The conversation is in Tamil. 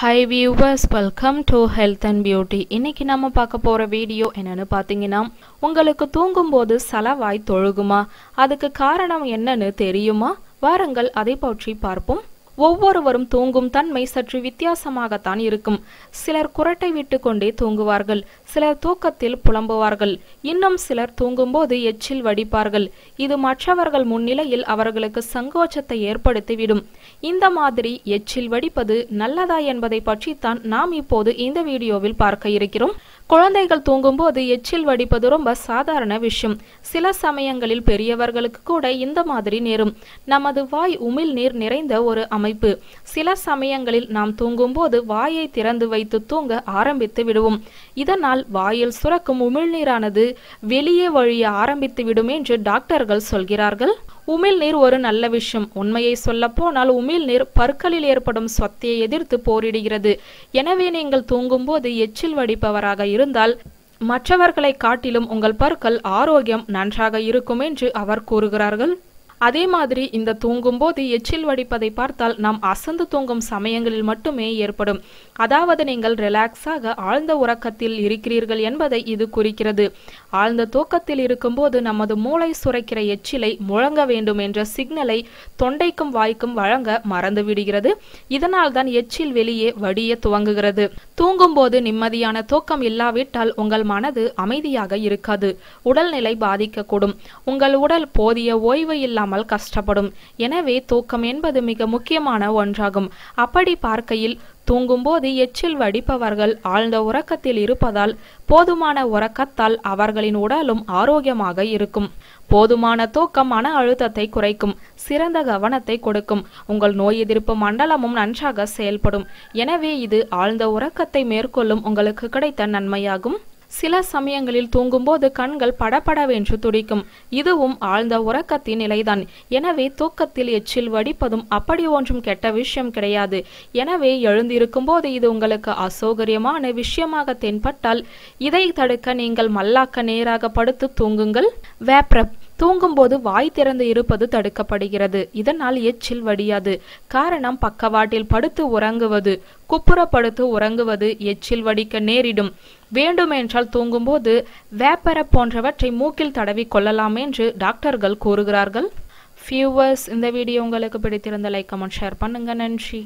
high viewers welcome to health and beauty இன்னைக்கு நம்ம பார்க்க போற வீடியோ என்னன்னு பாத்தீங்கன்னா உங்களுக்கு தூங்கும்போது சலவாய் தொழுகுமா அதுக்கு காரணம் என்னன்னு தெரியுமா வாருங்கள் அதை பற்றி பார்ப்போம் ஒவ்வொருவரும் தூங்கும் தன்மை சற்று வித்தியாசமாகத்தான் இருக்கும் சிலர் குரட்டை விட்டு கொண்டே தூங்குவார்கள் சிலர் தூக்கத்தில் புலம்புவார்கள் இன்னும் சிலர் தூங்கும்போது எச்சில் வடிப்பார்கள் இது மற்றவர்கள் முன்னிலையில் அவர்களுக்கு சங்கோச்சத்தை ஏற்படுத்திவிடும் இந்த மாதிரி எச்சில் வடிப்பது நல்லதா என்பதை பற்றித்தான் நாம் இப்போது இந்த வீடியோவில் பார்க்க இருக்கிறோம் குழந்தைகள் தூங்கும்போது எச்சில் வடிப்பது ரொம்ப சாதாரண விஷயம் சில சமயங்களில் பெரியவர்களுக்கு கூட இந்த மாதிரி நேரும் நமது வாய் உமிழ் நீர் நிறைந்த ஒரு அமை அமைப்பு சில சமயங்களில் நாம் தூங்கும்போது வாயை திறந்து வைத்து தூங்க ஆரம்பித்து விடுவோம் இதனால் வாயில் சுரக்கும் உமிழ்நீரானது வெளியே வழிய ஆரம்பித்து விடும் என்று டாக்டர்கள் சொல்கிறார்கள் உமிழ்நீர் ஒரு நல்ல விஷயம் உண்மையை சொல்ல போனால் உமிழ்நீர் பற்களில் ஏற்படும் சொத்தையை எதிர்த்து போரிடுகிறது எனவே நீங்கள் தூங்கும்போது எச்சில் வடிப்பவராக இருந்தால் மற்றவர்களை காட்டிலும் உங்கள் பற்கள் ஆரோக்கியம் நன்றாக இருக்கும் என்று அவர் கூறுகிறார்கள் அதே மாதிரி இந்த தூங்கும்போது எச்சில் வடிப்பதை பார்த்தால் நாம் அசந்து தூங்கும் சமயங்களில் மட்டுமே ஏற்படும் அதாவது நீங்கள் ரிலாக்ஸாக ஆழ்ந்த உறக்கத்தில் இருக்கிறீர்கள் என்பதை இது குறிக்கிறது ஆழ்ந்த தூக்கத்தில் இருக்கும்போது நமது மூளை சுரைக்கிற எச்சிலை முழங்க வேண்டும் என்ற சிக்னலை தொண்டைக்கும் வாய்க்கும் வழங்க மறந்து விடுகிறது இதனால் தான் எச்சில் வெளியே வடிய துவங்குகிறது தூங்கும்போது நிம்மதியான தூக்கம் இல்லாவிட்டால் உங்கள் மனது அமைதியாக இருக்காது உடல்நிலை பாதிக்கக்கூடும் உங்கள் உடல் போதிய ஓய்வு இல்லாமல் இல்லாமல் கஷ்டப்படும் எனவே தூக்கம் என்பது மிக முக்கியமான ஒன்றாகும் அப்படி பார்க்கையில் தூங்கும்போது எச்சில் வடிப்பவர்கள் ஆழ்ந்த உறக்கத்தில் இருப்பதால் போதுமான உறக்கத்தால் அவர்களின் உடலும் ஆரோக்கியமாக இருக்கும் போதுமான தூக்கம் மன அழுத்தத்தை குறைக்கும் சிறந்த கவனத்தை கொடுக்கும் உங்கள் நோய் எதிர்ப்பு மண்டலமும் நன்றாக செயல்படும் எனவே இது ஆழ்ந்த உறக்கத்தை மேற்கொள்ளும் உங்களுக்கு கிடைத்த நன்மையாகும் சில சமயங்களில் தூங்கும்போது கண்கள் படபடவென்று துடிக்கும் இதுவும் ஆழ்ந்த உறக்கத்தின் நிலைதான் எனவே தூக்கத்தில் எச்சில் வடிப்பதும் அப்படி ஒன்றும் கெட்ட விஷயம் கிடையாது எனவே எழுந்திருக்கும் போது இது உங்களுக்கு அசௌகரியமான விஷயமாக தென்பட்டால் இதை தடுக்க நீங்கள் மல்லாக்க நேராக படுத்து தூங்குங்கள் வேப்ரப் தூங்கும்போது வாய் திறந்து இருப்பது தடுக்கப்படுகிறது இதனால் எச்சில் வடியாது காரணம் பக்கவாட்டில் படுத்து உறங்குவது குப்புறப்படுத்து உறங்குவது எச்சில் வடிக்க நேரிடும் வேண்டுமென்றால் தூங்கும்போது வேப்பர போன்றவற்றை மூக்கில் தடவி கொள்ளலாம் என்று டாக்டர்கள் கூறுகிறார்கள் ஃபியூவர்ஸ் இந்த வீடியோ உங்களுக்கு பிடித்திருந்த லைக் கமெண்ட் ஷேர் பண்ணுங்கள் நன்றி